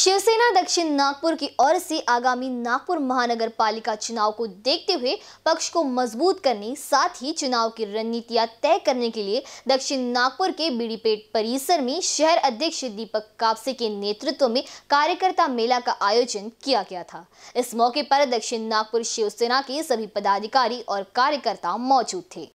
शिवसेना दक्षिण नागपुर की ओर से आगामी नागपुर महानगर पालिका चुनाव को देखते हुए पक्ष को मजबूत करने साथ ही चुनाव की रणनीतियां तय करने के लिए दक्षिण नागपुर के बीडीपेट परिसर में शहर अध्यक्ष दीपक कापसे के नेतृत्व में कार्यकर्ता मेला का आयोजन किया गया था इस मौके पर दक्षिण नागपुर शिवसेना के सभी पदाधिकारी और कार्यकर्ता मौजूद थे